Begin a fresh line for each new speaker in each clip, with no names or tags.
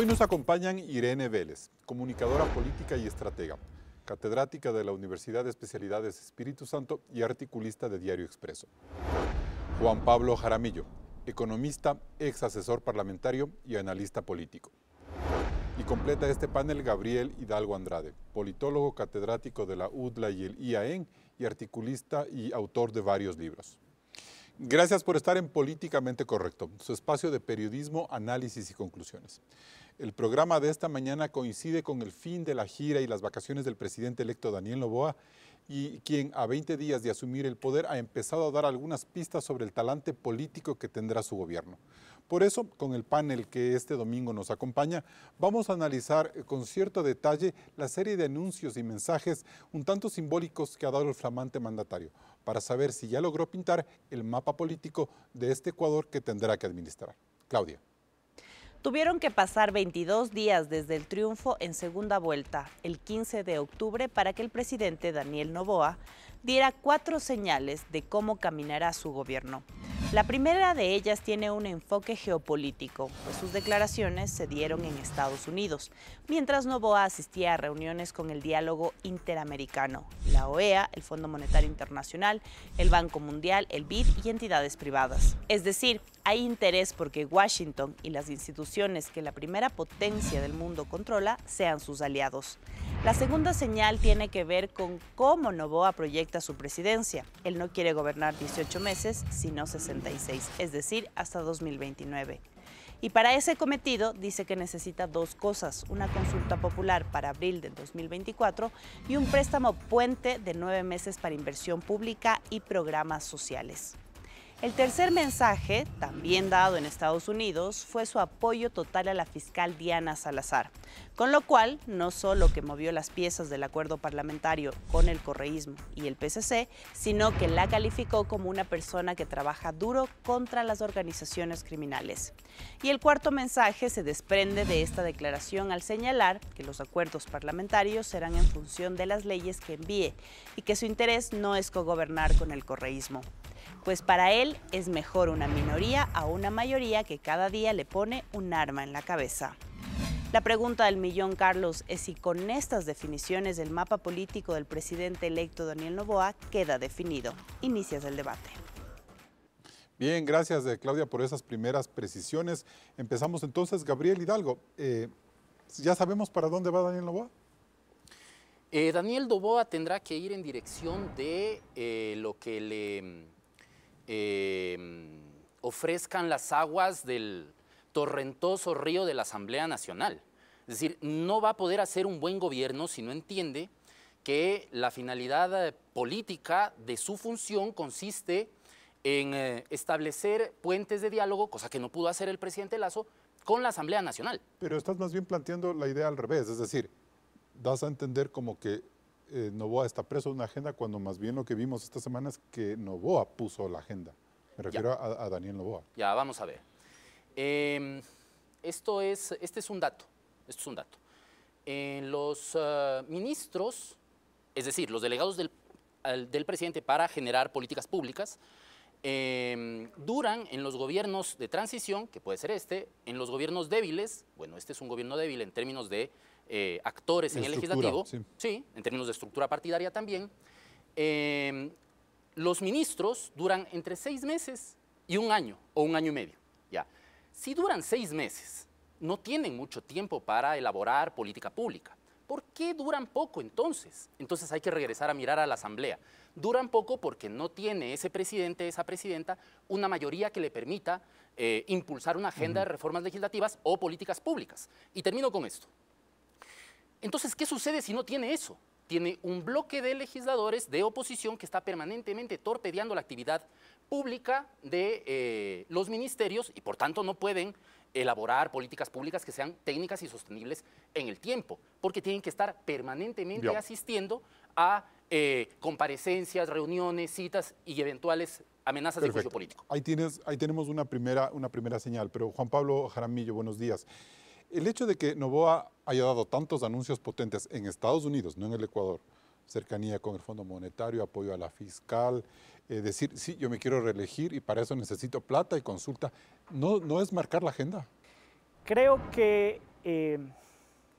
Hoy nos acompañan Irene Vélez, comunicadora política y estratega, catedrática de la Universidad de Especialidades Espíritu Santo y articulista de Diario Expreso. Juan Pablo Jaramillo, economista, ex asesor parlamentario y analista político. Y completa este panel Gabriel Hidalgo Andrade, politólogo catedrático de la UDLA y el IAEN y articulista y autor de varios libros. Gracias por estar en Políticamente Correcto, su espacio de periodismo, análisis y conclusiones. El programa de esta mañana coincide con el fin de la gira y las vacaciones del presidente electo Daniel loboa y quien a 20 días de asumir el poder ha empezado a dar algunas pistas sobre el talante político que tendrá su gobierno. Por eso, con el panel que este domingo nos acompaña, vamos a analizar con cierto detalle la serie de anuncios y mensajes un tanto simbólicos que ha dado el flamante mandatario, para saber si ya logró pintar el mapa político de este Ecuador que tendrá que administrar. Claudia.
Tuvieron que pasar 22 días desde el triunfo en segunda vuelta, el 15 de octubre, para que el presidente Daniel Novoa diera cuatro señales de cómo caminará su gobierno. La primera de ellas tiene un enfoque geopolítico, pues sus declaraciones se dieron en Estados Unidos, mientras Novoa asistía a reuniones con el diálogo interamericano, la OEA, el Fondo Monetario Internacional, el Banco Mundial, el BID y entidades privadas. Es decir, hay interés porque Washington y las instituciones que la primera potencia del mundo controla sean sus aliados. La segunda señal tiene que ver con cómo Novoa proyecta su presidencia. Él no quiere gobernar 18 meses, sino 66, es decir, hasta 2029. Y para ese cometido dice que necesita dos cosas, una consulta popular para abril del 2024 y un préstamo puente de nueve meses para inversión pública y programas sociales. El tercer mensaje, también dado en Estados Unidos, fue su apoyo total a la fiscal Diana Salazar, con lo cual no solo que movió las piezas del acuerdo parlamentario con el correísmo y el PCC, sino que la calificó como una persona que trabaja duro contra las organizaciones criminales. Y el cuarto mensaje se desprende de esta declaración al señalar que los acuerdos parlamentarios serán en función de las leyes que envíe y que su interés no es cogobernar con el correísmo pues para él es mejor una minoría a una mayoría que cada día le pone un arma en la cabeza. La pregunta del millón, Carlos, es si con estas definiciones el mapa político del presidente electo Daniel Novoa queda definido. Inicias el debate.
Bien, gracias eh, Claudia por esas primeras precisiones. Empezamos entonces, Gabriel Hidalgo. Eh, ¿Ya sabemos para dónde va Daniel Novoa?
Eh, Daniel Novoa tendrá que ir en dirección de lo que le mm, Em, ofrezcan las aguas del torrentoso río de la Asamblea Nacional. Es decir, no va a poder hacer un buen gobierno si no entiende que la finalidad eh, política de su función consiste en eh, establecer puentes de diálogo, cosa que no pudo hacer el presidente Lazo, con la Asamblea Nacional.
Pero estás más bien planteando la idea al revés, es decir, vas a entender como que eh, Novoa está preso de una agenda cuando más bien lo que vimos esta semana es que Novoa puso la agenda. Me refiero a, Daniel Novoa.
Ya, vamos a ver. Em, esto es, este es un dato, esto es un dato. los eh, ministros, es decir, los delegados del, presidente para generar políticas públicas, em, duran en los gobiernos de transición, que puede ser este, en los gobiernos débiles, bueno, este es un gobierno débil en términos de eh, actores en el legislativo, sí. en términos de estructura partidaria también, em, los ministros duran entre seis meses y un año o un año y medio. Ya. Si duran seis meses, no tienen mucho tiempo para elaborar política pública. ¿Por qué duran poco entonces? Entonces hay que regresar a mirar a la Asamblea. Duran poco porque no tiene ese presidente, esa presidenta, una mayoría que le permita eh, impulsar una agenda de reformas legislativas o políticas públicas. Y termino con esto. Entonces, ¿qué sucede si no tiene eso? Tiene un bloque de legisladores de oposición que está permanentemente torpedeando la actividad pública de eh, los ministerios y por tanto no pueden elaborar políticas públicas que sean técnicas y sostenibles en el tiempo, porque tienen que estar permanentemente asistiendo a eh, comparecencias, reuniones, citas y eventuales amenazas de juicio político.
Ahí, tienes, ahí tenemos una primera, una primera señal, pero Juan Pablo Jaramillo, buenos días. El hecho de que Novoa haya dado tantos anuncios potentes en Estados Unidos, no en el Ecuador, cercanía con el Fondo Monetario, apoyo a la fiscal, eh, decir, sí, yo me quiero reelegir
y para eso necesito plata y consulta, ¿no, no es marcar la agenda? Creo que eh,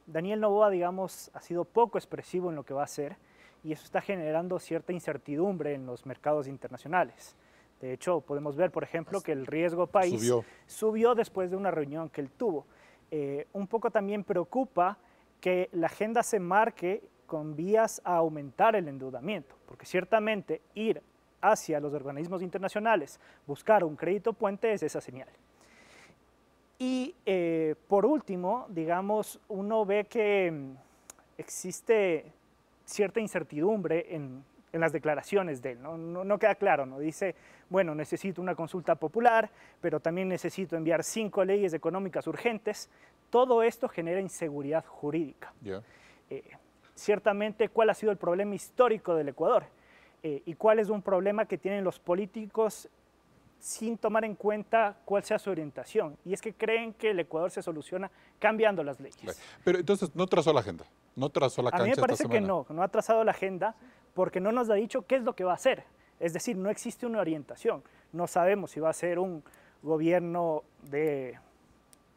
Daniel Novoa, digamos, ha sido poco expresivo en lo que va a hacer y eso está generando cierta incertidumbre en los mercados internacionales. De hecho, podemos ver, por ejemplo, que el riesgo país subió después de una reunión que él tuvo. Eh, un poco también preocupa que la agenda se marque con vías a aumentar el endeudamiento, porque ciertamente ir hacia los organismos internacionales, buscar un crédito puente es esa señal. Y eh, por último, digamos, uno ve que mm, existe cierta incertidumbre en en las declaraciones de él. ¿no? No, queda claro, ¿no? Dice, bueno, necesito una consulta popular, pero también necesito enviar cinco leyes económicas urgentes. Todo esto genera inseguridad jurídica. Eh, ciertamente, ¿cuál ha sido el problema histórico del Ecuador? Eh, ¿Y cuál es un problema que tienen los políticos sin tomar en cuenta cuál sea su orientación. Y es que creen que el Ecuador se soluciona cambiando las leyes.
Pero entonces no trazó la agenda, no trazó la cancha. A mí me parece que
no, no ha trazado la agenda, porque no nos ha dicho qué es lo que va a hacer. Es decir, no existe una orientación. No sabemos si va a ser un gobierno de,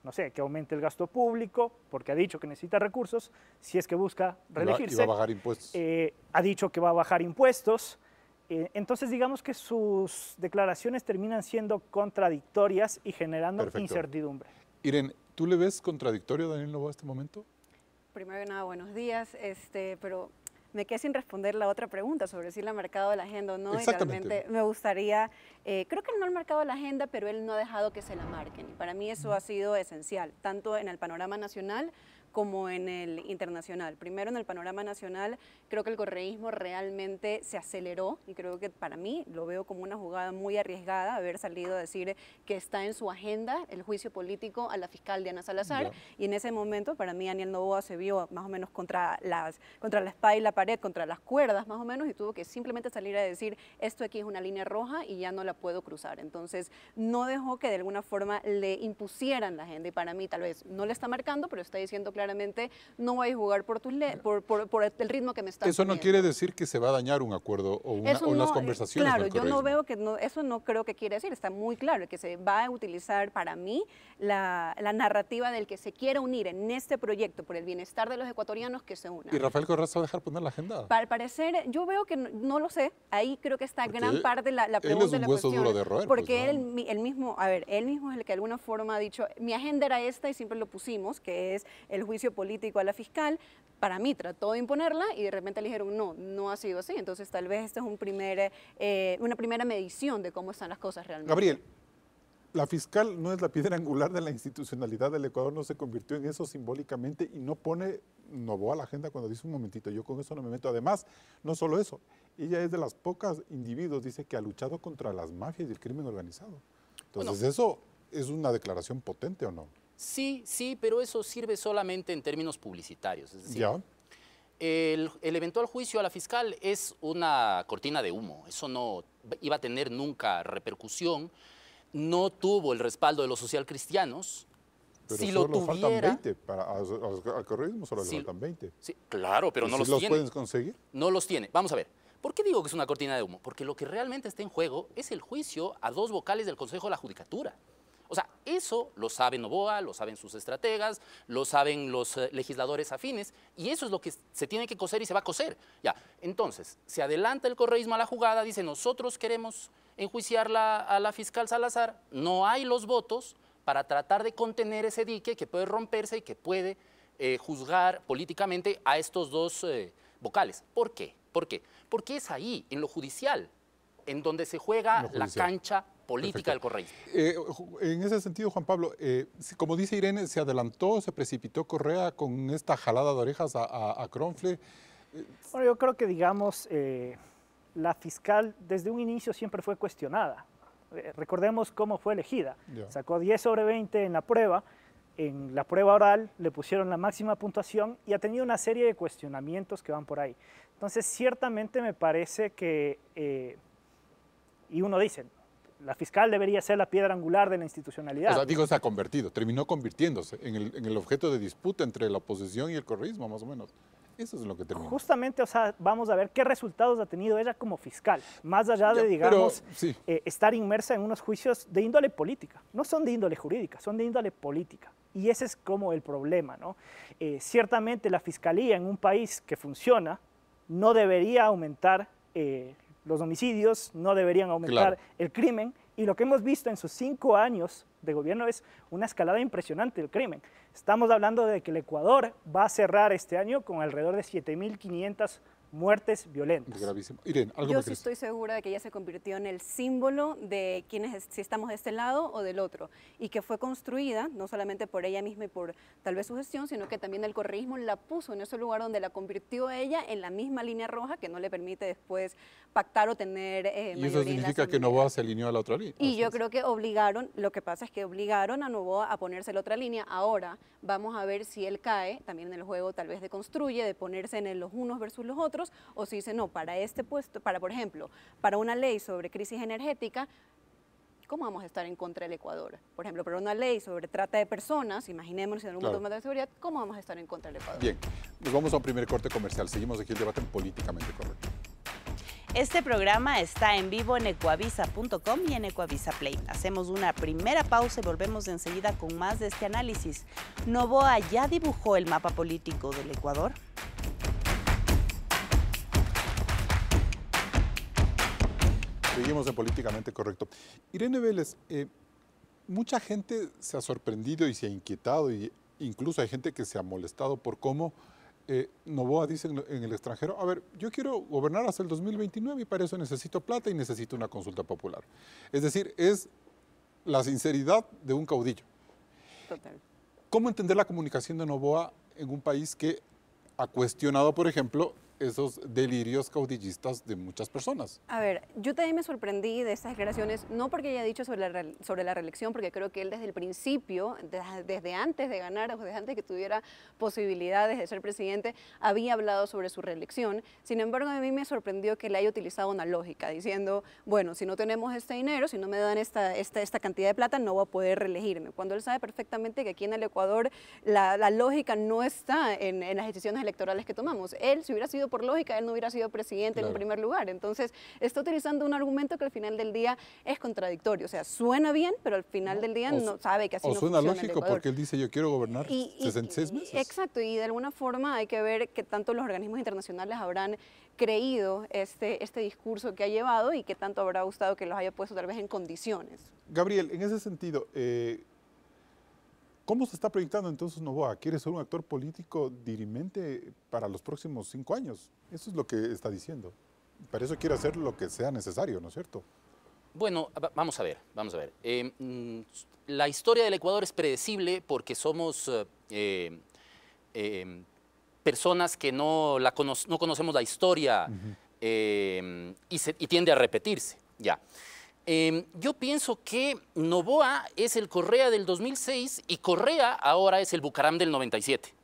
no sé, que aumente el gasto público, porque ha dicho que necesita recursos, si es que busca reelegirse. va a bajar impuestos. Eh, ha dicho que va a bajar impuestos. Eh, entonces, digamos que sus declaraciones terminan siendo contradictorias y generando incertidumbre.
Irene, ¿tú le ves contradictorio a Daniel Novoa a este momento?
Primero que nada, buenos días, este, pero me quedé sin responder la otra pregunta sobre si la ha marcado la agenda o no. Exactamente. Y realmente me gustaría, eh, creo que él no ha marcado la agenda, pero él no ha dejado que se la marquen. Y para mí eso ha sido esencial, tanto en el panorama nacional como en el internacional. Primero en el panorama nacional, creo que el correísmo realmente se aceleró y creo que para mí lo veo como una jugada muy arriesgada haber salido a decir que está en su agenda el juicio político a la fiscal Diana Salazar y en ese momento para mí Daniel Novoa se vio más o menos contra las contra la espada y la pared, contra las cuerdas más o menos y tuvo que simplemente salir a decir esto aquí es una línea roja y ya no la puedo cruzar. Entonces, no dejó que de alguna forma le impusieran la agenda y para mí tal vez no le está marcando, pero está diciendo claro, claramente no voy a jugar por, tus por, el ritmo que me está. Eso no
quiere decir que se va a dañar un acuerdo o, una, las eh, conversaciones. Claro, yo no
veo que, no, eso no creo que quiere decir, está muy claro que se va a utilizar para mí la, narrativa del que se quiera unir en este proyecto por el bienestar de los ecuatorianos que se una. ¿Y
Rafael se va a dejar poner la agenda?
Al parecer, yo veo que no, lo sé, ahí creo que está gran parte la, la pregunta. de la hueso duro de roer. Pues, porque él mismo, a ver, él mismo es el que de alguna forma ha dicho, mi agenda era esta y siempre lo pusimos, que es el juicio político a la fiscal, para mí trató de imponerla y de repente le dijeron, no, no ha sido así. Entonces tal vez esta es un primer, eh, una primera medición de cómo están las cosas realmente. Gabriel,
la fiscal no es la piedra angular de la institucionalidad del Ecuador, no se convirtió en eso simbólicamente y no pone Novoa a la agenda cuando dice un momentito, yo con eso no me meto. Además, no solo eso, ella es de las pocas individuos, dice que ha luchado contra las mafias y el crimen organizado. Entonces eso es una declaración potente o no.
Sí, sí, pero eso sirve solamente en términos publicitarios. Es decir, ¿Ya? El, eventual juicio a la fiscal es una cortina de humo. Eso no iba a tener nunca repercusión. No tuvo el respaldo de los socialcristianos. Pero si faltan
20 para, a, solo faltan 20. Sí, claro, pero no los, tiene. los pueden conseguir?
No los tiene. Vamos a ver. ¿Por qué digo que es una cortina de humo? Porque lo que realmente está en juego es el juicio a dos vocales del Consejo de la Judicatura. O sea, eso lo sabe Novoa, lo saben sus estrategas, lo saben los eh, legisladores afines, y eso es lo que se tiene que coser y se va a coser. Ya, entonces, se adelanta el correísmo a la jugada, dice, nosotros queremos enjuiciar a la fiscal Salazar, no hay los votos para tratar de contener ese dique que puede romperse y que puede eh, juzgar políticamente a estos dos eh, vocales. ¿Por qué? ¿Por qué? Porque es ahí, en lo judicial, en donde se juega la cancha política del correísmo.
Eh, en ese sentido, Juan Pablo, eh, como dice Irene, se adelantó,
se precipitó Correa con esta jalada de orejas a, a, Cronfle. Eh, bueno, yo creo que, digamos, la fiscal desde un inicio siempre fue cuestionada. Recordemos cómo fue elegida. Sacó 10 sobre 20 en la prueba, en la prueba oral le pusieron la máxima puntuación y ha tenido una serie de cuestionamientos que van por ahí. Entonces, ciertamente me parece que, y uno dice, la fiscal debería ser la piedra angular de la institucionalidad. O sea,
digo, se ha convertido, terminó convirtiéndose en el, objeto de disputa entre la oposición y el correísmo, más o menos. Eso es lo que terminó.
Justamente, o sea, vamos a ver qué resultados ha tenido ella como fiscal, más allá de, digamos, eh, estar inmersa en unos juicios de índole política. No son de índole jurídica, son de índole política. Y ese es como el problema, ¿no? Eh, ciertamente la fiscalía en un país que funciona no debería aumentar eh, los homicidios, no deberían aumentar el crimen. Y lo que hemos visto en sus cinco años de gobierno es una escalada impresionante del crimen. Estamos hablando de que el Ecuador va a cerrar este año con alrededor de 7.500 muertes violentas. gravísimo. Irene, Yo sí estoy
segura de que ella se convirtió en el símbolo de quienes, si estamos de este lado o del otro, y que fue construida no solamente por ella misma y por tal vez su gestión, sino que también el correísmo la puso en ese lugar donde la convirtió ella en la misma línea roja que no le permite después pactar o tener... Eh, y eso significa que
Novoa se alineó a la otra línea.
Y yo creo que obligaron, lo que pasa es que obligaron a Novoa a ponerse la otra línea. Ahora vamos a ver si él cae también en el juego tal vez de construye, de ponerse en los unos versus los otros, o si dice, no, para este puesto, para por ejemplo, para una ley sobre crisis energética, ¿cómo vamos a estar en contra del Ecuador? Por ejemplo, para una ley sobre trata de personas, imaginémonos en un claro. de
seguridad, ¿cómo vamos a estar en contra del Ecuador? Bien,
nos vamos a un primer corte comercial. Seguimos aquí el debate Políticamente Correcto.
Este programa está en vivo en ecuavisa.com y en Ecuavisa Play. Hacemos una primera pausa y volvemos enseguida con más de este análisis. Novoa ya dibujó el mapa político del Ecuador.
Seguimos en Políticamente Correcto. Irene Vélez, eh, mucha gente se ha sorprendido y se ha inquietado, y incluso hay gente que se ha molestado por cómo eh, Novoa dice en, en, el extranjero, a ver, yo quiero gobernar hasta el 2029 y para eso necesito plata y necesito una consulta popular. Es decir, es la sinceridad de un caudillo. Total. ¿Cómo entender la comunicación de Novoa en un país que ha cuestionado, por ejemplo, esos delirios caudillistas de muchas personas.
A ver, yo también me sorprendí de estas declaraciones, no porque haya dicho sobre la, sobre la reelección, porque creo que él desde el principio, desde antes de ganar o desde antes que tuviera posibilidades de ser presidente, había hablado sobre su reelección. Sin embargo, a mí me sorprendió que le haya utilizado una lógica, diciendo, bueno, si no tenemos este dinero, si no me dan esta, esta, esta cantidad de plata, no voy a poder reelegirme. Cuando él sabe perfectamente que aquí en el Ecuador la, lógica no está en, en las decisiones electorales que tomamos. Él, si hubiera sido por lógica él no hubiera sido presidente en primer lugar. Entonces, está utilizando un argumento que al final del día es contradictorio. O sea, suena bien, pero al final del día no sabe que así o suena lógico porque él
dice yo quiero gobernar 66 meses. Exacto,
y de alguna forma hay que ver qué tanto los organismos internacionales habrán creído este, este discurso que ha llevado y qué tanto habrá gustado que los haya puesto tal vez en condiciones.
Gabriel, en ese sentido, eh, ¿Cómo se está proyectando entonces Novoa? ¿Quiere ser un actor político dirimente para los próximos cinco años? Eso es lo que está diciendo. Para eso quiere hacer lo que sea necesario, ¿no es cierto?
Bueno, vamos a ver, vamos a ver. Eh, mm, la historia del Ecuador es predecible porque somos eh, eh, em, personas que no, conocemos la historia em, y, y tiende a repetirse. Ya. Em, yo pienso que Novoa es el Correa del 2006 y Correa ahora es el Bucaram del 97.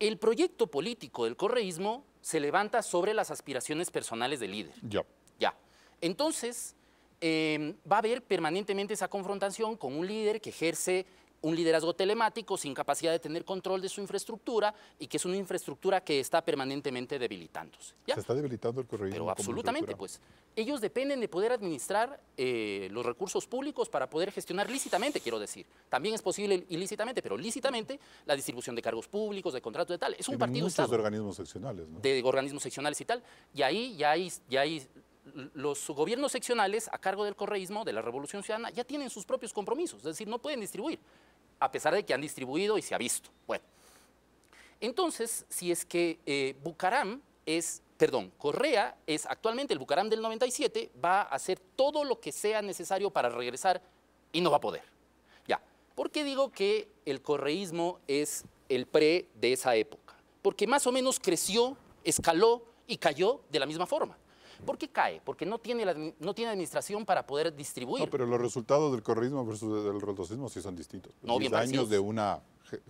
El proyecto político del correísmo se levanta sobre las aspiraciones personales del líder. Ya. Ya. Entonces, em, va a haber permanentemente esa confrontación con un líder que ejerce un liderazgo telemático sin capacidad de tener control de su infraestructura y que es una infraestructura que está permanentemente debilitándose.
¿ya? Se está debilitando el correo. Pero absolutamente, pues.
Ellos dependen de poder administrar eh, los recursos públicos para poder gestionar lícitamente, quiero decir. También es posible ilícitamente, pero lícitamente la distribución de cargos públicos, de contratos de tal. Es un partido muchos Estado, de
organismos seccionales,
¿no? De, de organismos seccionales y tal. Y ahí ya hay, ya hay los gobiernos seccionales a cargo del correísmo, de la Revolución Ciudadana, ya tienen sus propios compromisos, es decir, no pueden distribuir a pesar de que han distribuido y se ha visto. Bueno, entonces, si es que eh, Bucaram es, perdón, Correa es actualmente el Bucaram del 97, va a hacer todo lo que sea necesario para regresar y no va a poder. Ya, ¿por qué digo que el correísmo es el pre de esa época? Porque más o menos creció, escaló y cayó de la misma forma. ¿Por qué cae? Porque no tiene, no tiene administración para poder distribuir. No, pero los
resultados del corrismo versus del rotocismo sí son distintos. No, bien de una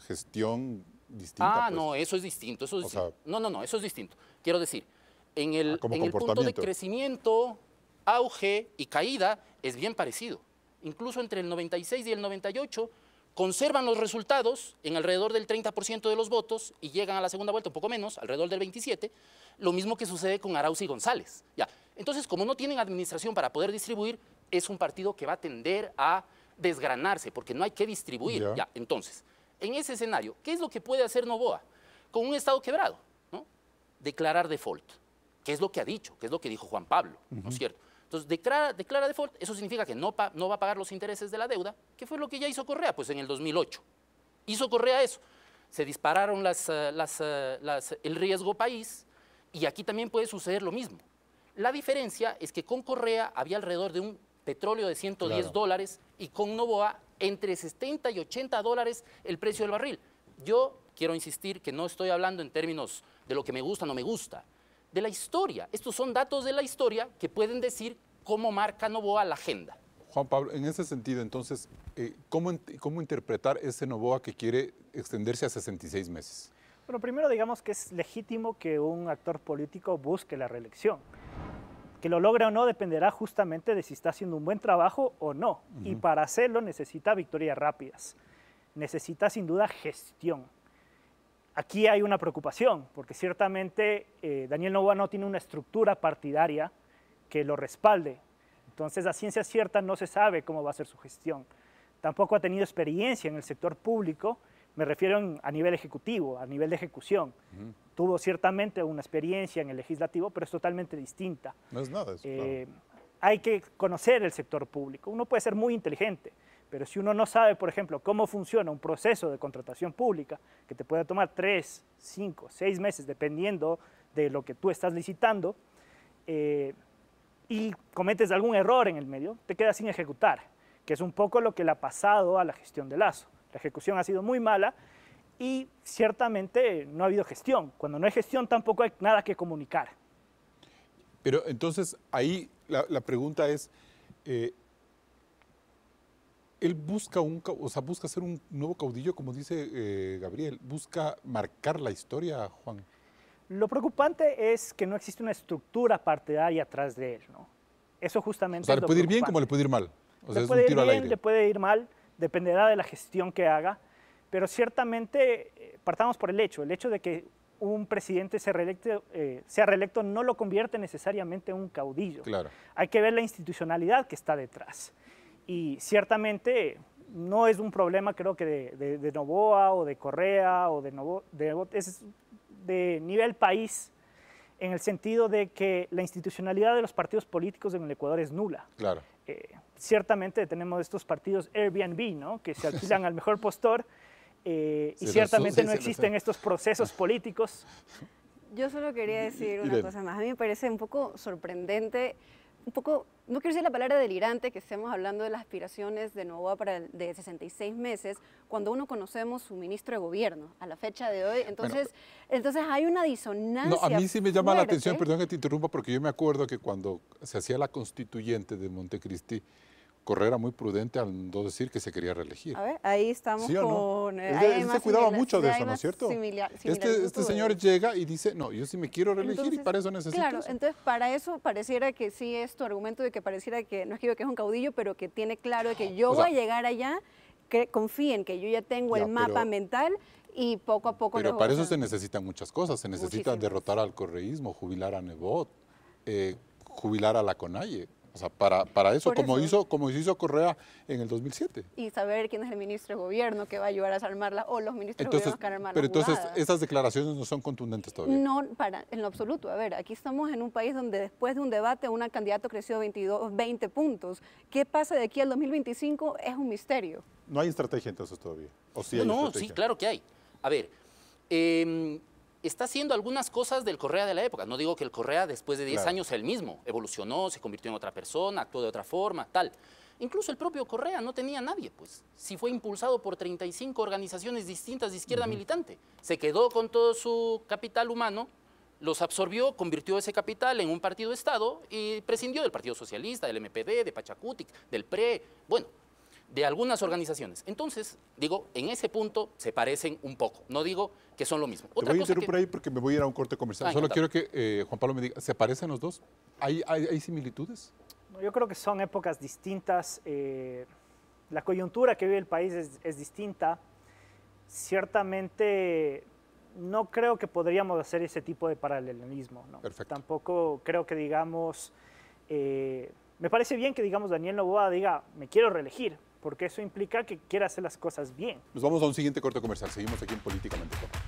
gestión distinta. Ah, pues. no,
eso es distinto. no, no, no, eso es distinto. Quiero decir, en el, ah, en el punto de crecimiento, auge y caída es bien parecido. Incluso entre el 96 y el 98 conservan los resultados en alrededor del 30% de los votos y llegan a la segunda vuelta un poco menos, alrededor del 27, lo mismo que sucede con Arauz y González. Ya. Entonces, como no tienen administración para poder distribuir, es un partido que va a tender a desgranarse, porque no hay que distribuir. Ya. Entonces, en ese escenario, ¿qué es lo que puede hacer Novoa con un Estado quebrado? Declarar default, ¿Qué es lo que ha dicho, ¿Qué es lo que dijo Juan Pablo, ¿no es cierto? Entonces, declara, default, eso significa que no, va a pagar los intereses de la deuda, que fue lo que ya hizo Correa, pues en el 2008. Hizo Correa eso. Se dispararon eh, eh, el riesgo país y aquí también puede suceder lo mismo. La diferencia es que con Correa había alrededor de un petróleo de 110 dólares y con Novoa entre 70 y 80 dólares el precio del barril. Yo quiero insistir que no estoy hablando en términos de lo que me gusta o no me gusta de la historia. Estos son datos de la historia que pueden decir cómo marca Novoa la agenda.
Juan Pablo, en ese sentido, entonces, eh, ¿cómo, interpretar ese Novoa que quiere extenderse a 66 meses?
Bueno, primero digamos que es legítimo que un actor político busque la reelección. Que lo logre o no dependerá justamente de si está haciendo un buen trabajo o no. Y para hacerlo necesita victorias rápidas. Necesita sin duda gestión Aquí hay una preocupación, porque ciertamente eh, Daniel Novoa no tiene una estructura partidaria que lo respalde. Entonces, a ciencia cierta no se sabe cómo va a ser su gestión. Tampoco ha tenido experiencia en el sector público, me refiero a nivel ejecutivo, a nivel de ejecución. Tuvo ciertamente una experiencia en el legislativo, pero es totalmente distinta.
No es nada. Eso, eh,
Hay que conocer el sector público. Uno puede ser muy inteligente, pero si uno no sabe, por ejemplo, cómo funciona un proceso de contratación pública, que te puede tomar tres, cinco, seis meses, dependiendo de lo que tú estás licitando, eh, y cometes algún error en el medio, te quedas sin ejecutar, que es un poco lo que le ha pasado a la gestión de Lazo. La ejecución ha sido muy mala y ciertamente no ha habido gestión. Cuando no hay gestión tampoco hay nada que comunicar.
Pero entonces ahí la, pregunta es, eh, él busca un, o sea, busca ser un nuevo caudillo, como dice eh, Gabriel, busca marcar la historia, Juan. Lo
preocupante es que no existe una estructura partidaria atrás de él, ¿no? Eso justamente. O sea, le puede ir bien como le
puede ir mal. O sea, le puede es un tiro ir bien, le
puede ir mal, dependerá de la gestión que haga, pero ciertamente eh, partamos por el hecho, el hecho de que un presidente sea reelecto, eh, sea reelecto no lo convierte necesariamente en un caudillo. Claro. Hay que ver la institucionalidad que está detrás y ciertamente no es un problema creo que de, Novoa o de Correa o de Novoa, de, es de nivel país en el sentido de que la institucionalidad de los partidos políticos en el Ecuador es nula. Claro. Eh, ciertamente tenemos estos partidos Airbnb, ¿no? Que se alquilan al mejor postor eh, y ciertamente no existen estos procesos políticos.
Yo solo quería decir una cosa más. A mí me parece un poco sorprendente un poco, no quiero decir la palabra delirante, que estemos hablando de las aspiraciones de Novoa para el, de 66 meses, cuando uno conocemos su ministro de gobierno a la fecha de hoy. Entonces, entonces hay una disonancia. No, a mí sí me llama la atención, perdón
que te interrumpa, porque yo me acuerdo que cuando se hacía la constituyente de Montecristi, Correa muy prudente al no decir que se quería reelegir. A
ver, ahí estamos con... él, eh, se cuidaba mucho de eso, ¿no es cierto? este, este señor
llega y dice, no, yo sí me quiero reelegir y para eso necesito... Claro,
entonces para eso pareciera que sí es tu argumento de que pareciera que, no es que que yo es un caudillo, pero que tiene claro que yo voy a llegar allá, que confíen que yo ya tengo el mapa mental y poco a poco... Pero para eso se
necesitan muchas cosas, se necesita derrotar al correísmo, jubilar a Nebot, eh, jubilar a la Conalle. O sea, para, para eso, como, Hizo, como hizo Correa en el 2007.
Y saber quién es el ministro de gobierno que va a ayudar a armarla, o los ministros de gobierno que van a Pero entonces, esas
declaraciones no son contundentes todavía.
No, para, en lo absoluto. A ver, aquí estamos en un país donde después de un debate, un candidato creció 22, 20 puntos. ¿Qué pasa de aquí al 2025? Es un misterio.
No hay estrategia entonces todavía.
¿O
no, no, sí, claro que hay. A ver, em, está haciendo algunas cosas del Correa de la época. No digo que el Correa después de 10 años sea el mismo, evolucionó, se convirtió en otra persona, actuó de otra forma, tal. Incluso el propio Correa no tenía nadie, pues. Si fue impulsado por 35 organizaciones distintas de izquierda militante, se quedó con todo su capital humano, los absorbió, convirtió ese capital en un partido de Estado y prescindió del Partido Socialista, del MPD, de Pachacutic, del PRE. Bueno, de algunas organizaciones. Entonces, digo, en ese punto se parecen un poco. No digo que son lo mismo. Te voy a interrumpir ahí
porque me voy a ir a un corte comercial. Solo quiero que eh, Juan Pablo me diga, ¿se parecen los dos? ¿Hay, similitudes?
Yo creo que son
épocas distintas. Eh, la coyuntura que vive el país es, distinta. Ciertamente no creo que podríamos hacer ese tipo de paralelismo. Perfecto. Tampoco creo que digamos, eh, me parece bien que digamos Daniel Novoa diga, me quiero reelegir, porque eso implica que quiere hacer las cosas bien.
Nos vamos a un siguiente corte comercial. Seguimos aquí en Políticamente Correcto.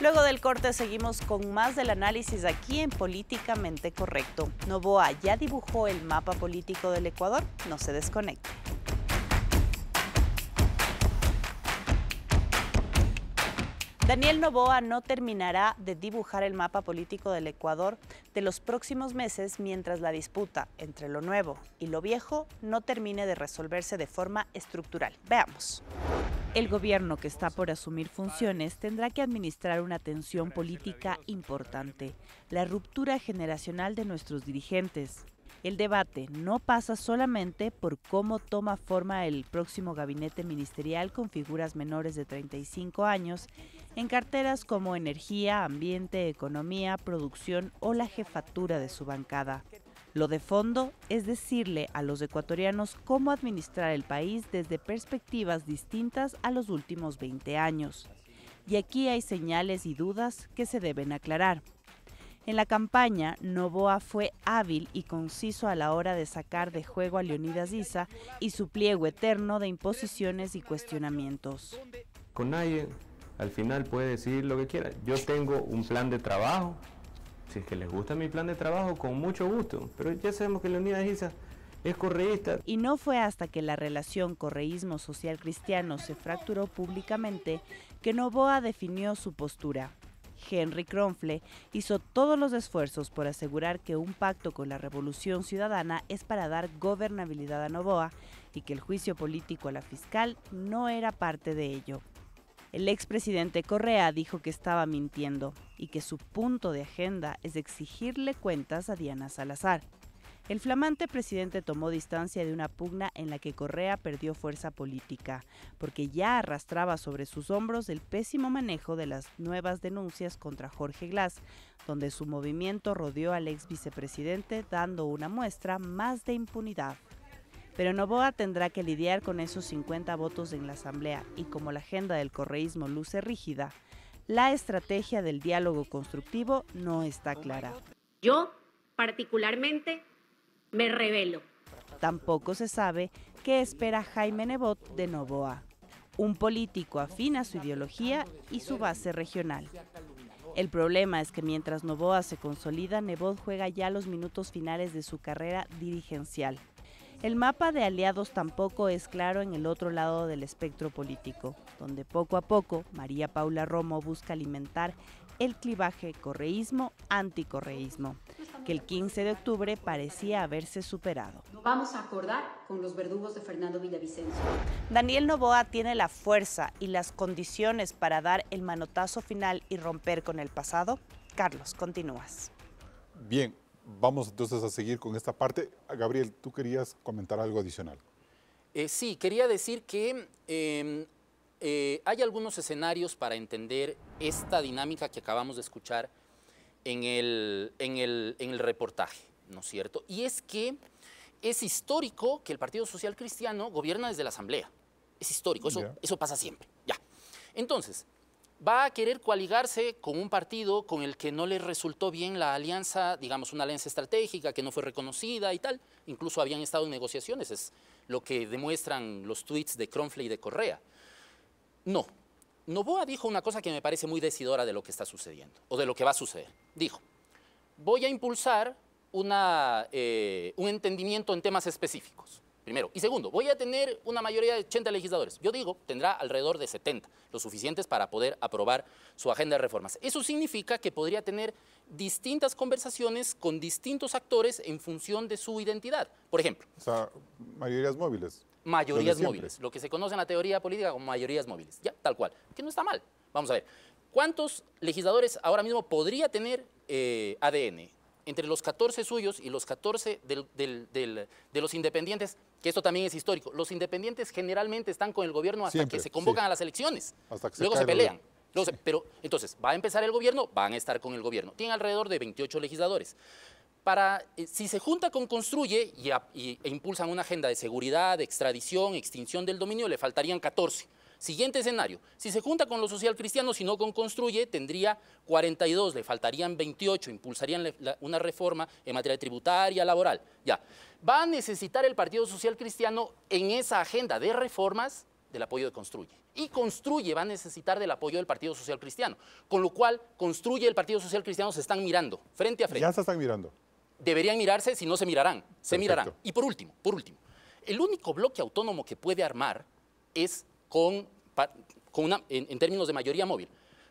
Luego del corte seguimos con más del análisis aquí en Políticamente Correcto. Novoa ya dibujó el mapa político del Ecuador. No se desconecte. Daniel Novoa no terminará de dibujar el mapa político del Ecuador de los próximos meses mientras la disputa entre lo nuevo y lo viejo no termine de resolverse de forma estructural. Veamos. El gobierno que está por asumir funciones tendrá que administrar una tensión política importante, la ruptura generacional de nuestros dirigentes. El debate no pasa solamente por cómo toma forma el próximo gabinete ministerial con figuras menores de 35 años en carteras como energía, ambiente, economía, producción o la jefatura de su bancada. Lo de fondo es decirle a los ecuatorianos cómo administrar el país desde perspectivas distintas a los últimos 20 años. Y aquí hay señales y dudas que se deben aclarar. En la campaña, Novoa fue hábil y conciso a la hora de sacar de juego a Leonidas Issa y su pliego eterno de imposiciones y cuestionamientos.
Con nadie al final puede decir lo que quiera. Yo tengo un plan de trabajo,
si es que les gusta mi plan de trabajo, con mucho gusto, pero ya sabemos que Leonidas Isa es correísta. Y no fue hasta que la relación correísmo social cristiano se fracturó públicamente que Novoa definió su postura. Henry cronfle hizo todos los esfuerzos por asegurar que un pacto con la Revolución Ciudadana es para dar gobernabilidad a Novoa y que el juicio político a la fiscal no era parte de ello. El expresidente Correa dijo que estaba mintiendo y que su punto de agenda es exigirle cuentas a Diana Salazar. El flamante presidente tomó distancia de una pugna en la que Correa perdió fuerza política, porque ya arrastraba sobre sus hombros el pésimo manejo de las nuevas denuncias contra Jorge Glass, donde su movimiento rodeó al ex vicepresidente dando una muestra más de impunidad pero Novoa tendrá que lidiar con esos 50 votos en la Asamblea y como la agenda del correísmo luce rígida, la estrategia del diálogo constructivo no está clara.
Yo, particularmente, me revelo.
Tampoco se sabe qué espera Jaime Nebot de Novoa, un político afín a su ideología y su base regional. El problema es que mientras Novoa se consolida, Nebot juega ya los minutos finales de su carrera dirigencial. El mapa de aliados tampoco es claro en el otro lado del espectro político, donde poco a poco María Paula Romo busca alimentar el clivaje correísmo-anticorreísmo, que el 15 de octubre parecía haberse superado.
vamos a acordar con los verdugos de Fernando Villavicencio.
Daniel Novoa tiene la fuerza y las condiciones para dar el manotazo final y romper con el pasado. Carlos, continúas.
Bien, vamos entonces a seguir con esta parte. Gabriel, tú querías comentar algo adicional.
Eh, sí, quería decir que em, eh, hay algunos escenarios para entender esta dinámica que acabamos de escuchar en el, en el, reportaje, ¿no es cierto? Y es que es histórico que el Partido Social Cristiano gobierna desde la Asamblea. Es histórico, eso, eso pasa siempre. Ya. Entonces, va a querer coaligarse con un partido con el que no le resultó bien la alianza, digamos, una alianza estratégica que no fue reconocida y tal. Incluso habían estado en negociaciones, es lo que demuestran los tweets de Cronfle y de Correa. No. Novoa dijo una cosa que me parece muy decidora de lo que está sucediendo o de lo que va a suceder. Dijo, voy a impulsar eh, un entendimiento en temas específicos. Primero. Y segundo, voy a tener una mayoría de 80 legisladores. Yo digo, tendrá alrededor de 70, lo suficientes para poder aprobar su agenda de reformas. Eso significa que podría tener distintas conversaciones con distintos actores en función de su identidad. Por ejemplo. O sea,
mayorías móviles.
Mayorías móviles. Lo que se conoce en la teoría política como mayorías móviles. Ya, tal cual. Que no está mal. Vamos a ver. ¿Cuántos legisladores ahora mismo podría tener eh, ADN? entre los 14 suyos y los 14 de los independientes, que esto también es histórico, los independientes generalmente están con el gobierno hasta que se convocan a las elecciones, luego se, pelean. pero entonces, va a empezar el gobierno, van a estar con el gobierno. Tienen alrededor de 28 legisladores. Para, eh, si se junta con Construye y, e impulsan una agenda de seguridad, de extradición, extinción del dominio, le faltarían 14. Siguiente escenario, si se junta con los socialcristianos y no con Construye, tendría 42, le faltarían 28, impulsarían una reforma en materia tributaria, laboral. Ya, va a necesitar el Partido Social Cristiano en esa agenda de reformas del apoyo de Construye. Y Construye va a necesitar del apoyo del Partido Social Cristiano, con lo cual Construye y el Partido Social Cristiano se están mirando frente a frente. Ya se están mirando. Deberían mirarse, si no se mirarán, se mirarán. Y por último, por último, el único bloque autónomo que puede armar es con, en, términos de mayoría móvil,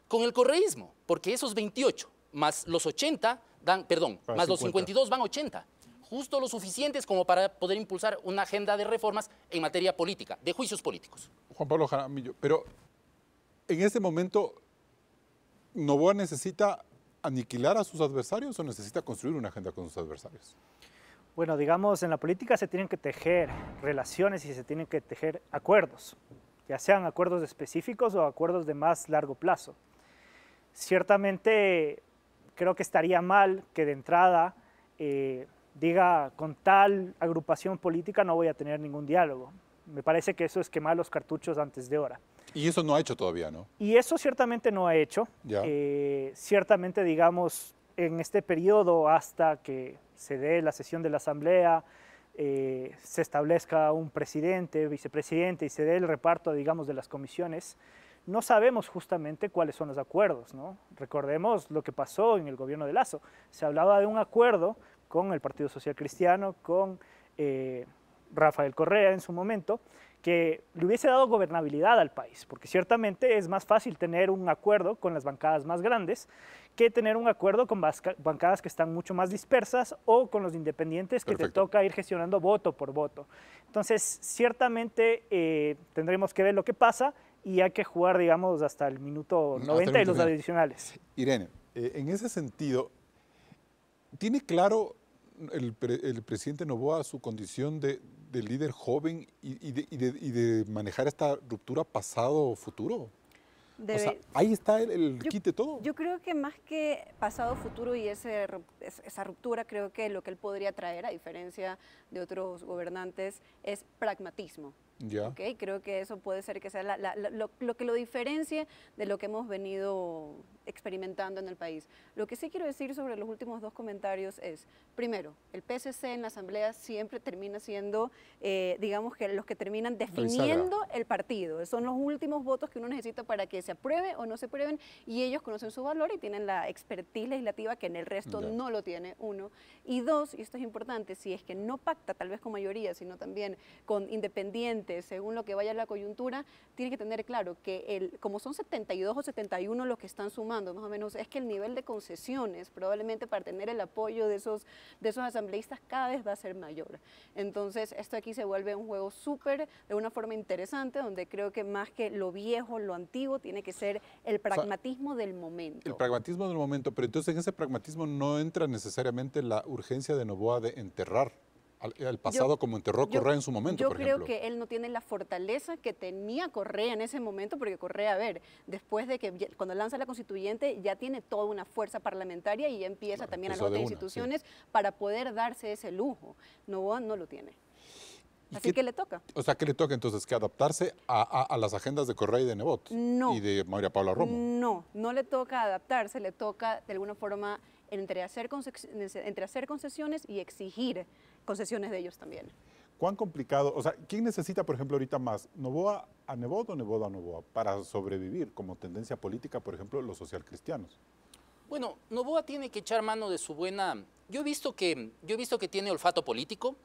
con el correísmo, porque esos 28 más los 80 dan, perdón, ah, más los 52 van 80, justo lo suficientes como para poder impulsar una agenda de reformas en materia política, de juicios políticos.
Juan Pablo Jaramillo, pero en este momento Novoa necesita aniquilar a sus adversarios
o necesita construir una agenda con sus adversarios. Bueno, digamos, en la política se tienen que tejer relaciones y se tienen que tejer acuerdos ya sean acuerdos específicos o acuerdos de más largo plazo. Ciertamente creo que estaría mal que de entrada eh, diga con tal agrupación política no voy a tener ningún diálogo. Me parece que eso es quemar los cartuchos antes de hora.
Y eso no ha hecho todavía, ¿no?
Y eso ciertamente no ha hecho. Eh, ciertamente, digamos, en este periodo hasta que se dé la sesión de la Asamblea, eh, se establezca un presidente, vicepresidente y se dé el reparto, digamos, de las comisiones, no sabemos justamente cuáles son los acuerdos. ¿no? Recordemos lo que pasó en el gobierno de Lazo. Se hablaba de un acuerdo con el Partido Social Cristiano, con eh, Rafael Correa en su momento, que le hubiese dado gobernabilidad al país, porque ciertamente es más fácil tener un acuerdo con las bancadas más grandes que tener un acuerdo con bancadas que están mucho más dispersas o con los independientes que te toca ir gestionando voto por voto. Entonces, ciertamente eh, tendremos que ver lo que pasa y hay que jugar, digamos, hasta el minuto 90 y los
adicionales. Irene, eh, en ese sentido, ¿tiene claro el presidente Novoa su condición de, del líder joven y, de, manejar esta ruptura pasado futuro? ahí está el, kit de todo.
Yo creo que más que pasado futuro y esa ruptura, creo que lo que él podría traer, a diferencia de otros gobernantes, es pragmatismo. Okay, creo que eso puede ser que sea lo, que lo diferencie de lo que hemos venido experimentando en el país. Lo que sí quiero decir sobre los últimos dos comentarios es, primero, el PSC en la Asamblea siempre termina siendo, eh, digamos que los que terminan definiendo el partido. Son los últimos votos que uno necesita para que se apruebe o no se aprueben y ellos conocen su valor y tienen la expertise legislativa que en el resto no lo tiene uno. Y dos, y esto es importante, si es que no pacta tal vez con mayoría, sino también con independientes, según lo que vaya la coyuntura, tiene que tener claro que el, como son 72 o 71 los que están sumando, más o menos, es que el nivel de concesiones probablemente para tener el apoyo de esos, de esos asambleístas cada vez va a ser mayor. Entonces, esto aquí se vuelve un juego súper, de una forma interesante, donde creo que más que lo viejo, lo antiguo, tiene que ser el pragmatismo del momento. El
pragmatismo del momento, pero entonces en ese pragmatismo no entra necesariamente la urgencia de Novoa de enterrar al, eh, pasado como enterró Correa en su momento. Yo creo que
él no tiene la fortaleza que tenía Correa en ese momento, porque Correa, a ver, después de que cuando lanza la constituyente ya tiene toda una fuerza parlamentaria y ya empieza también a las instituciones para poder darse ese lujo. Novoa no lo tiene. Así que, le toca. O
sea, que le toca entonces que adaptarse a, las agendas de Correa y de Nebot. No. Y de María Paula Romo.
No, no le toca adaptarse, le toca de alguna forma entre hacer concesiones y exigir concesiones de ellos también.
¿Cuán complicado? O sea, ¿quién necesita, por ejemplo, ahorita más? ¿Novoa a Nevoda, o Nebodo a Novoa? Para sobrevivir como tendencia política, por ejemplo, los socialcristianos.
Bueno, Novoa tiene que echar mano de su buena... Yo he visto que, yo he visto que tiene olfato político,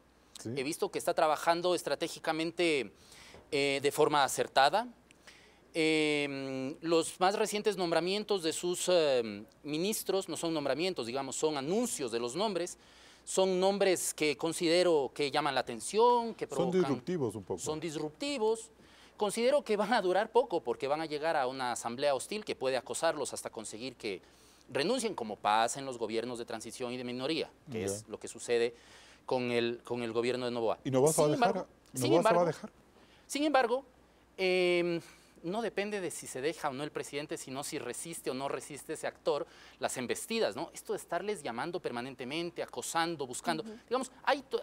he visto que está trabajando estratégicamente eh, de forma acertada. Em, los más recientes nombramientos de sus eh, ministros no son nombramientos, digamos, son anuncios de los nombres son nombres que considero que llaman la atención, que provocan... Son
disruptivos un poco. Son
disruptivos. Considero que van a durar poco porque van a llegar a una asamblea hostil que puede acosarlos hasta conseguir que renuncien, como pasa en los gobiernos de transición y de minoría, que es lo que sucede con el, con el gobierno de Novoa. ¿Y Novoa va a dejar? Sin embargo, em, no depende de si se deja o no el presidente, sino si resiste o no resiste ese actor las embestidas, ¿no? Esto de estarles llamando permanentemente, acosando, buscando. Digamos,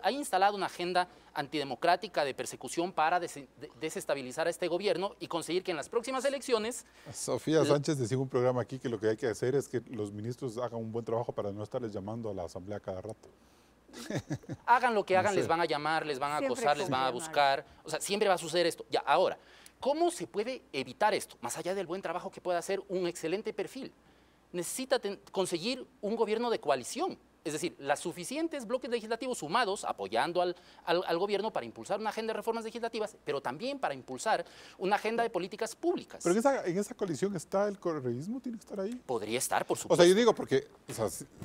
ha instalado una agenda antidemocrática de persecución para desestabilizar a este gobierno y conseguir que en las próximas elecciones.
Sofía Sánchez decía un programa aquí que lo que hay que hacer es que los ministros hagan un buen trabajo para no estarles llamando a la asamblea cada rato.
hagan lo que hagan, les van a llamar, les van a acosar, les van a buscar. O sea, siempre va a suceder esto. Ya, ahora, ¿Cómo se puede evitar esto? Más allá del buen trabajo que pueda hacer un excelente perfil, necesita conseguir un gobierno de coalición es decir, los suficientes bloques legislativos sumados apoyando al, al, gobierno para impulsar una agenda de reformas legislativas, pero también para impulsar una agenda de políticas públicas. Pero en esa,
en coalición está el correísmo, tiene que estar ahí.
Podría estar, por supuesto.
O sea, yo digo porque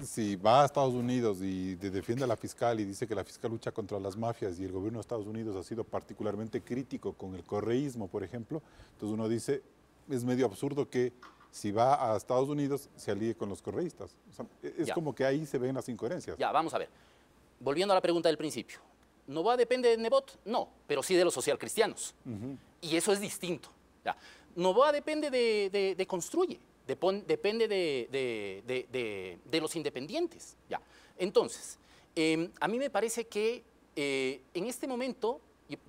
si, va a Estados Unidos y defiende a la fiscal y dice que la fiscal lucha contra las mafias y el gobierno de Estados Unidos ha sido particularmente crítico con el correísmo, por ejemplo, entonces uno dice, es medio absurdo que si va a Estados Unidos, se alíe con los correístas. E, es como que ahí
se ven las incoherencias. Ya, vamos a ver. Volviendo a la pregunta del principio. ¿Novoa depende de Nebot? No, pero sí de los socialcristianos. Y eso es distinto. Ya. Novoa depende de, Construye, depende de, los independientes. Ya. Entonces, em, a mí me parece que eh, en este momento,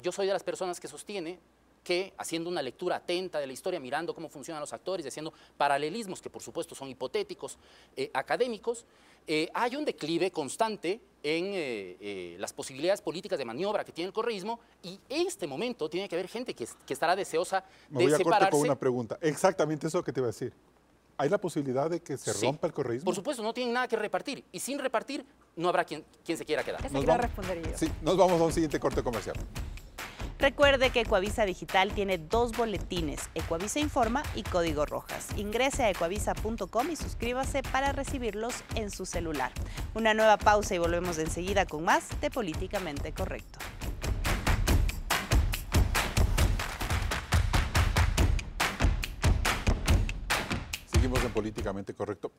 yo soy de las personas que sostiene que haciendo una lectura atenta de la historia, mirando cómo funcionan los actores, haciendo paralelismos que por supuesto son hipotéticos, eh, académicos, eh, hay un declive constante en eh, las posibilidades políticas de maniobra que tiene el correísmo y en este momento tiene que haber gente que, estará deseosa Me voy a cortar con una
pregunta. Exactamente eso que te iba a decir. ¿Hay la posibilidad de que se rompa el correísmo? Por
supuesto, no tienen nada que repartir. Y sin repartir, no habrá quien, quien se quiera quedar. Eso responder
yo. Sí,
nos vamos a un siguiente corte comercial.
Recuerde que Ecuavisa Digital tiene dos boletines, Ecuavisa Informa y Código Rojas. Ingrese a ecuavisa.com y suscríbase para recibirlos en su celular. Una nueva pausa y volvemos enseguida con más de Políticamente Correcto.
Seguimos en Políticamente Correcto.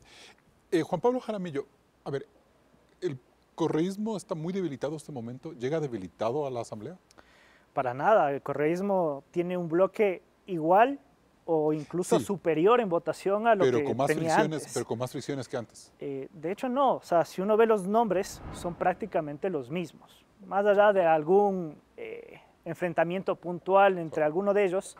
Eh, Juan Pablo Jaramillo, a ver, el correísmo está muy debilitado este momento, llega debilitado a la Asamblea.
Para nada, el correísmo tiene un bloque igual o incluso superior en votación a lo pero que con más Pero
con más fricciones que antes.
Eh, de hecho, no. O sea, si uno ve los nombres, son prácticamente los mismos. Más allá de algún eh, enfrentamiento puntual entre alguno de ellos,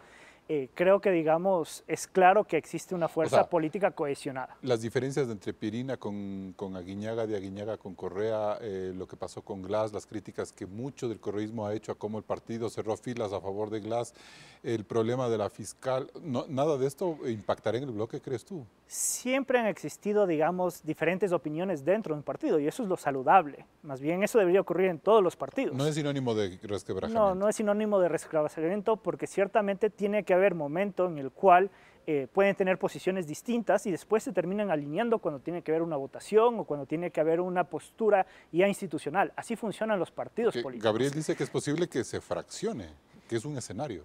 eh, creo que, digamos, es claro que existe una fuerza política cohesionada.
Las diferencias entre Pirina con, con Aguiñaga, de Aguiñaga con Correa, eh, lo que pasó con Glass, las críticas que mucho del correísmo ha hecho a cómo el partido cerró filas a favor de Glass, el problema de la fiscal, ¿nada de esto impactará en el bloque, crees tú?
Siempre han existido, digamos, diferentes opiniones dentro de un partido y eso es lo saludable. Más bien, eso debería ocurrir en todos los partidos.
No es sinónimo de resquebrajamiento. No,
no es sinónimo de resquebrajamiento porque ciertamente tiene que haber momento en el cual eh, pueden tener posiciones distintas y después se terminan alineando cuando tiene que haber una votación o cuando tiene que haber una postura ya institucional. Así funcionan los partidos políticos.
Gabriel dice que es posible que se fraccione, que es un escenario.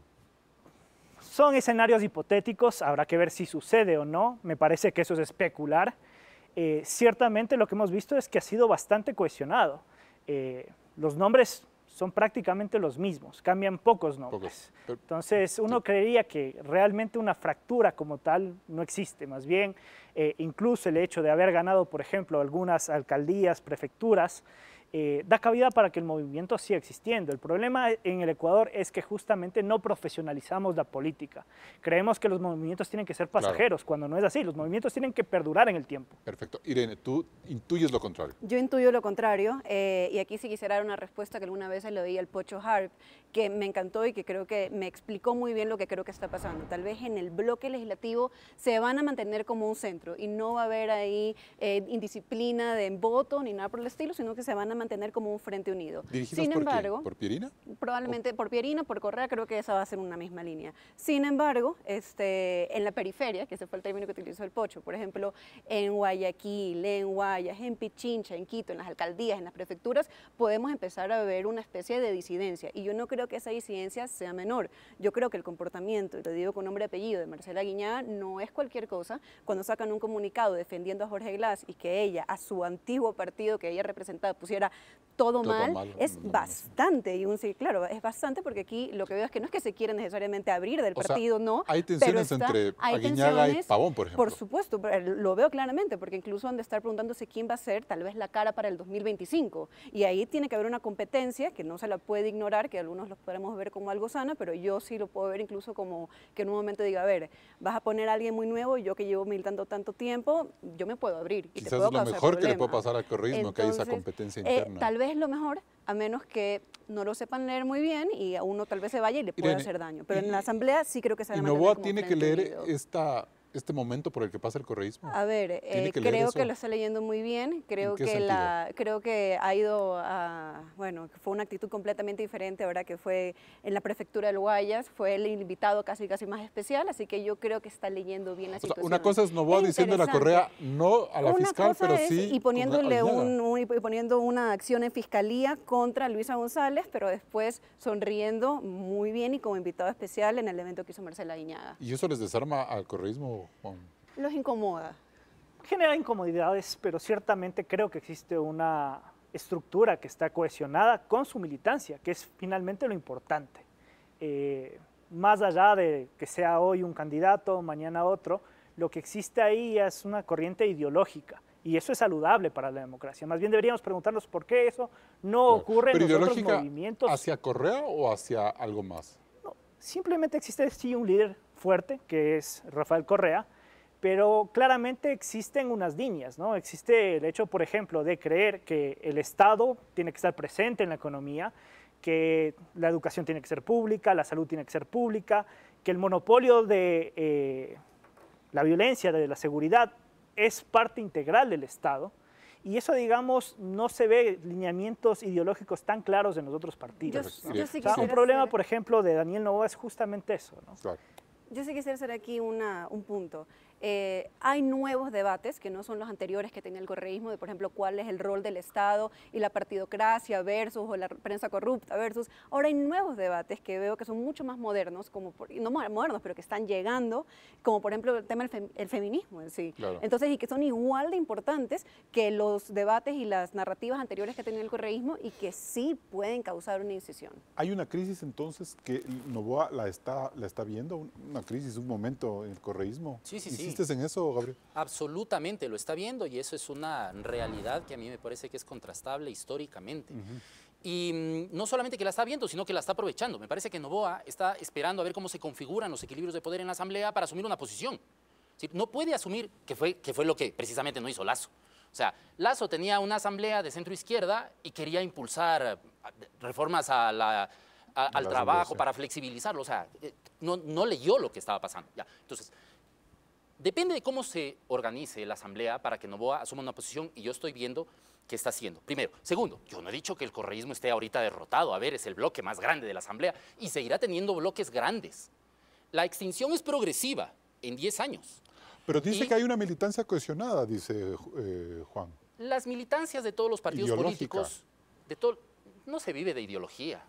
Son escenarios hipotéticos, habrá que ver si sucede o no. Me parece que eso es especular. Eh, ciertamente lo que hemos visto es que ha sido bastante cohesionado. Eh, los nombres son prácticamente los mismos, cambian pocos nombres. Entonces, uno creería que realmente una fractura como tal no existe, más bien eh, incluso el hecho de haber ganado, por ejemplo, algunas alcaldías, prefecturas, eh, da cabida para que el movimiento siga existiendo. El problema en el Ecuador es que justamente no profesionalizamos la política. Creemos que los movimientos tienen que ser pasajeros, cuando no es así. Los movimientos tienen que perdurar en el tiempo.
Perfecto. Irene, tú intuyes lo contrario.
Yo intuyo lo contrario, eh, y aquí sí quisiera dar una respuesta que alguna vez le di al Pocho Harp, que me encantó y que creo que me explicó muy bien lo que creo que está pasando. Tal vez en el bloque legislativo se van a mantener como un centro y no va a haber ahí eh, indisciplina de voto ni nada por el estilo, sino que se van a mantener como un frente unido. Sin por embargo, ¿Por Pierina? Probablemente por Pierina, por Correa, creo que esa va a ser una misma línea. Sin embargo, este, en la periferia, que ese fue el término que utilizó el Pocho, por ejemplo, en Guayaquil, en Guayas, en Pichincha, en Quito, en las alcaldías, en las prefecturas, podemos empezar a ver una especie de disidencia. Y yo no creo que esa disidencia sea menor. Yo creo que el comportamiento, y te digo con nombre y apellido, de Marcela Guiñada, no es cualquier cosa. Cuando sacan un comunicado defendiendo a Jorge Glass y que ella, a su antiguo partido que ella representaba, pusiera todo, mal, es bastante. Y un, sí, claro, es bastante porque aquí lo que veo es que no es que se quieren necesariamente abrir del partido, no. Hay tensiones entre hay y Pavón, por ejemplo. Por supuesto, lo veo claramente, porque incluso han de estar preguntándose quién va a ser tal vez la cara para el 2025. Y ahí tiene que haber una competencia que no se la puede ignorar, que algunos los podremos ver como algo sano, pero yo sí lo puedo ver incluso como que en un momento diga, a ver, vas a poner a alguien muy nuevo y yo que llevo militando tanto tiempo, yo me puedo abrir. es lo mejor que le puede pasar al corrismo, que hay esa competencia interna tal vez lo mejor, a menos que no lo sepan leer muy bien y a uno tal vez se vaya y le pueda hacer daño. Pero en la asamblea sí creo que se va a tiene que leer
esta este momento por el que pasa el correísmo? A ver, eh, creo que lo
está leyendo muy bien, creo que la creo que ha ido a bueno, fue una actitud completamente diferente ahora que fue en la prefectura del Guayas, fue el invitado casi casi más especial, así que yo creo que está leyendo bien la situación. una cosa es Novoa diciendo a la Correa
no a la fiscal, pero sí y poniéndole un,
y poniendo una acción en fiscalía contra Luisa González, pero después sonriendo muy bien y como invitado especial en el evento que hizo Marcela Iñaga.
¿Y eso les desarma al correísmo
¿Los incomoda? Genera incomodidades, pero ciertamente creo que
existe una estructura que está cohesionada con su militancia, que es finalmente lo importante. Eh, más allá de que sea hoy un candidato, mañana otro, lo que existe ahí es una corriente ideológica. Y eso es saludable para la democracia. Más bien deberíamos preguntarnos por qué eso no ocurre en los otros movimientos. ¿Hacia Correa
o hacia algo más?
simplemente existe sí un líder fuerte, que es Rafael Correa, pero claramente existen unas líneas, ¿no? Existe el hecho, por ejemplo, de creer que el Estado tiene que estar presente en la economía, que la educación tiene que ser pública, la salud tiene que ser pública, que el monopolio de eh, la violencia, de la seguridad, es parte integral del Estado. Y eso, digamos, no se ve lineamientos ideológicos tan claros en los otros partidos. un problema, por ejemplo, de Daniel Novoa es justamente eso. ¿no? Claro
yo sí quisiera hacer aquí una, un punto. Eh, hay nuevos debates que no son los anteriores que tenía el correísmo, de por ejemplo cuál es el rol del Estado y la partidocracia versus o la prensa corrupta versus. Ahora hay nuevos debates que veo que son mucho más modernos, como por, no modernos, pero que están llegando, como por ejemplo el tema del el feminismo en sí. Entonces, y que son igual de importantes que los debates y las narrativas anteriores que tenía el correísmo y que sí pueden causar una incisión.
Hay una crisis entonces que Novoa la está, la está viendo, una crisis, un momento en el correísmo.
Sí, sí, sí insistes
en eso, Gabriel?
Absolutamente, lo está viendo y eso es una realidad que a mí me parece que es contrastable históricamente. Y mm, no solamente que la está viendo, sino que la está aprovechando. Me parece que Novoa está esperando a ver cómo se configuran los equilibrios de poder en la Asamblea para asumir una posición. No puede asumir que fue, que fue lo que precisamente no hizo Lazo. O sea, Lazo tenía una asamblea de centro izquierda y quería impulsar ah, reformas al trabajo para flexibilizarlo. O sea, eh, no, no leyó lo que estaba pasando. Ya. Entonces, Depende de cómo se organice la Asamblea para que Novoa asuma una posición y yo estoy viendo qué está haciendo. Primero. Segundo, yo no he dicho que el correísmo esté ahorita derrotado. A ver, es el bloque más grande de la Asamblea y seguirá teniendo bloques grandes. La extinción es progresiva en 10 años.
Pero dice que hay una militancia cohesionada, dice eh, Juan.
Las militancias de todos los partidos políticos, de no se vive de ideología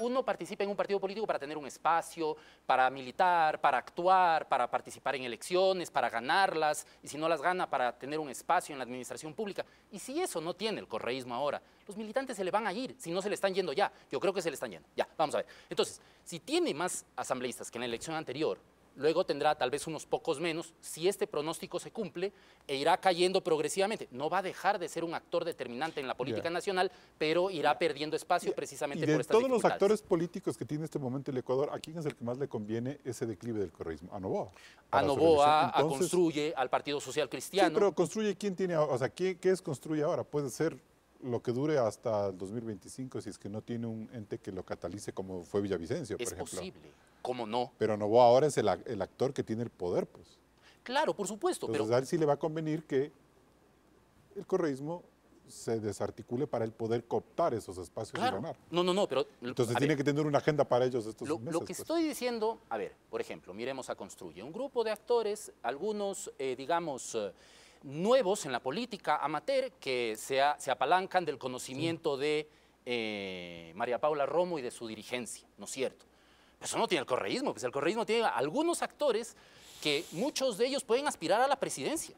uno participa en un partido político para tener un espacio, para militar, para actuar, para participar en elecciones, para ganarlas, y si no las gana, para tener un espacio en la administración pública. Y si eso no tiene el correísmo ahora, los militantes se le van a ir, si no se le están yendo ya. Yo creo que se le están yendo. Ya, vamos a ver. Entonces, si tiene más asambleístas que en la elección anterior, luego tendrá tal vez unos pocos menos, si este pronóstico se cumple, e irá cayendo progresivamente. No va a dejar de ser un actor determinante en la política nacional, pero irá perdiendo espacio precisamente y de todos los actores
políticos que tiene en este momento el Ecuador, ¿a quién es el que más le conviene ese declive del correísmo? A Novoa. A Novoa, a Construye,
al Partido Social Cristiano. pero
Construye, ¿quién tiene, o sea, qué es Construye ahora? Puede ser lo que dure hasta el 2025 si es que no tiene un ente que lo catalice como fue Villavicencio, por ejemplo. Es posible, ¿cómo no? Pero Novoa ahora es el, actor que tiene el poder, pues.
Claro, por supuesto. Entonces pero...
a él sí le va a convenir que el correísmo se desarticule para el poder cooptar esos espacios claro. y ganar. No, no, no, pero... Entonces tiene que tener una agenda para ellos estos lo, meses. Lo que pues. estoy
diciendo, a ver, por ejemplo, miremos a Construye, un grupo de actores, algunos, eh, digamos... Eh, nuevos en la política amateur que se, se apalancan del conocimiento de eh, María Paula Romo y de su dirigencia, ¿no es cierto? Pero pues eso no tiene el correísmo, pues el correísmo tiene algunos actores que muchos de ellos pueden aspirar a la presidencia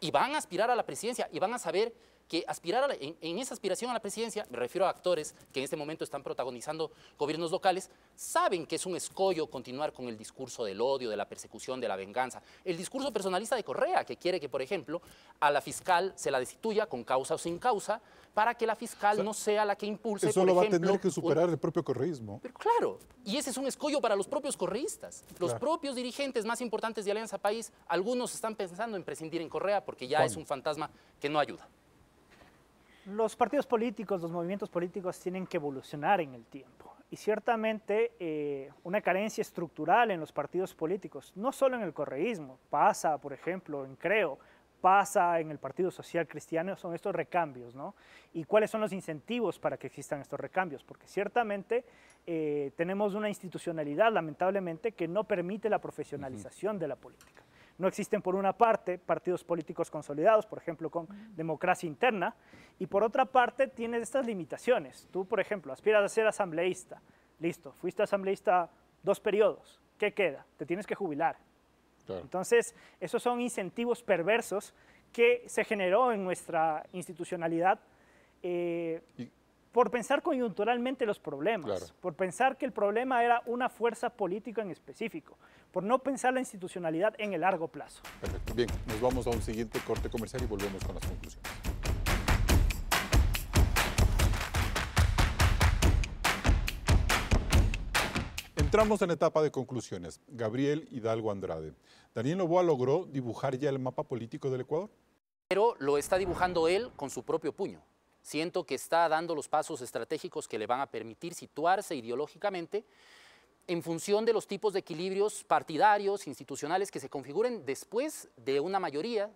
y van a aspirar a la presidencia y van a saber que aspirar en, esa aspiración a la presidencia, me refiero a actores que en este momento están protagonizando gobiernos locales, saben que es un escollo continuar con el discurso del odio, de la persecución, de la venganza. El discurso personalista de Correa, que quiere que, por ejemplo, a la fiscal se la destituya con causa o sin causa, para que la fiscal no sea la que impulse. Eso lo va a tener que
superar el propio correísmo.
Pero claro, y ese es un escollo para los propios correístas. Los propios dirigentes más importantes de Alianza País, algunos están pensando en prescindir en Correa porque ya es un fantasma que no ayuda.
Los partidos políticos, los movimientos políticos tienen que evolucionar en el tiempo. Y ciertamente eh, una carencia estructural en los partidos políticos, no solo en el correísmo, pasa, por ejemplo, en Creo, pasa en el Partido Social Cristiano son estos recambios, ¿no? Y cuáles son los incentivos para que existan estos recambios, porque ciertamente eh, tenemos una institucionalidad, lamentablemente, que no permite la profesionalización de la política. No existen, por una parte, partidos políticos consolidados, por ejemplo, con democracia interna, y por otra parte, tienes estas limitaciones. Tú, por ejemplo, aspiras a ser asambleísta. Listo, fuiste asambleísta dos periodos. ¿Qué queda? Te tienes que jubilar. Entonces, esos son incentivos perversos que se generó en nuestra institucionalidad eh, por pensar coyunturalmente los problemas, por pensar que el problema era una fuerza política en específico, por no pensar la institucionalidad en el largo plazo.
Perfecto. Bien, nos vamos a un siguiente corte comercial y volvemos con las conclusiones. Entramos en la etapa de conclusiones. Gabriel Hidalgo Andrade. Daniel Novoa logró dibujar ya el mapa político del Ecuador.
Pero lo está dibujando él con su propio puño. Siento que está dando los pasos estratégicos que le van a permitir situarse ideológicamente en función de los tipos de equilibrios partidarios, institucionales que se configuren después de una mayoría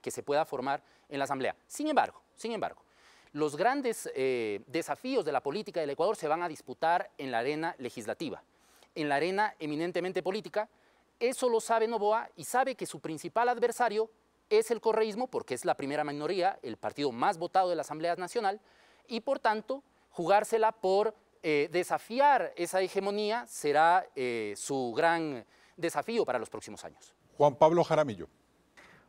que se pueda formar en la Asamblea. Sin embargo, sin embargo, los grandes eh, desafíos de la política del Ecuador se van a disputar en la arena legislativa, en la arena eminentemente política. Eso lo sabe Novoa y sabe que su principal adversario es el correísmo porque es la primera minoría, el partido más votado de la Asamblea Nacional, y por tanto jugársela por eh, desafiar esa hegemonía será eh, su gran desafío para los próximos años.
Juan Pablo Jaramillo.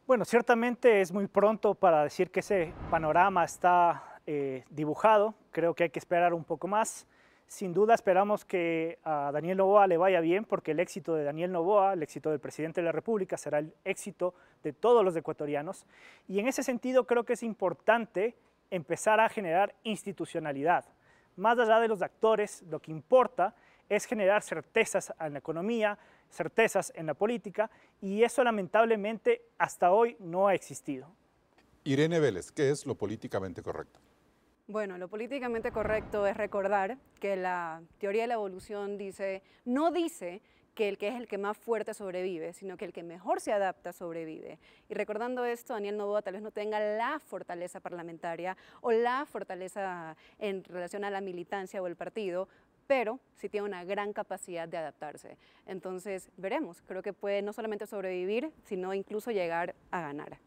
Bueno, ciertamente es muy pronto para decir que ese panorama está eh, dibujado, creo que hay que esperar un poco más. Sin duda esperamos que a Daniel Novoa le vaya bien porque el éxito de Daniel Novoa, el éxito del presidente de la República, será el éxito de todos los ecuatorianos. Y en ese sentido creo que es importante empezar a generar institucionalidad. Más allá de los actores, lo que importa es generar certezas en la economía, certezas en la política, y eso lamentablemente hasta hoy no ha existido.
Irene Vélez, ¿qué es lo políticamente correcto?
Bueno, lo políticamente correcto es recordar que la teoría de la evolución dice, no dice que el que es el que más fuerte sobrevive, sino que el que mejor se adapta sobrevive. Y recordando esto, Daniel Novoa tal vez no tenga la fortaleza parlamentaria o la fortaleza en relación a la militancia o el partido, pero sí tiene una gran capacidad de adaptarse. Entonces, veremos, creo que puede no solamente sobrevivir, sino incluso llegar a ganar.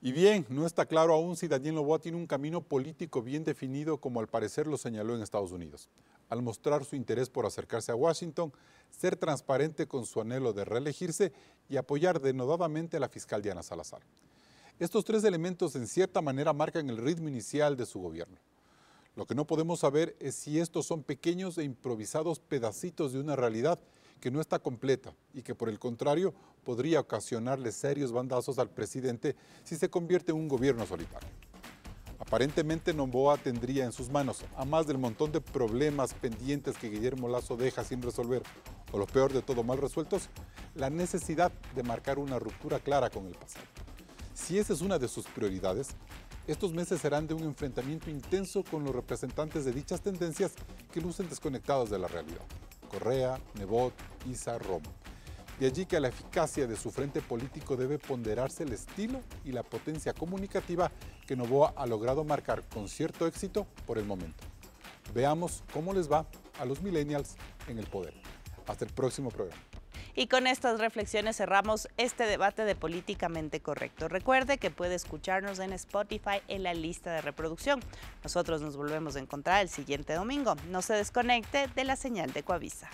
Y bien, no está claro aún si Daniel Loboa tiene un camino político bien definido como al parecer lo señaló en Estados Unidos. Al mostrar su interés por acercarse a Washington, ser transparente con su anhelo de reelegirse y apoyar denodadamente a la fiscal Diana Salazar. Estos tres elementos en cierta manera marcan el ritmo inicial de su gobierno. Lo que no podemos saber es si estos son pequeños e improvisados pedacitos de una realidad que no está completa y que por el contrario podría ocasionarle serios bandazos al presidente si se convierte en un gobierno solitario. Aparentemente Nomboa tendría en sus manos, a más del montón de problemas pendientes que Guillermo Lazo deja sin resolver, o lo peor de todo mal resueltos, la necesidad de marcar una ruptura clara con el pasado. Si esa es una de sus prioridades, estos meses serán de un enfrentamiento intenso con los representantes de dichas tendencias que lucen desconectados de la realidad. Correa, Nebot, Isa, Roma. De allí que a la eficacia de su frente político debe ponderarse el estilo y la potencia comunicativa que Novoa ha logrado marcar con cierto éxito por el momento. Veamos cómo les va a los millennials en el poder. Hasta el próximo programa.
Y con estas reflexiones cerramos este debate de políticamente correcto. Recuerde que puede escucharnos en Spotify en la lista de reproducción. Nosotros nos volvemos a encontrar el siguiente domingo. No se desconecte de la señal de Coavisa.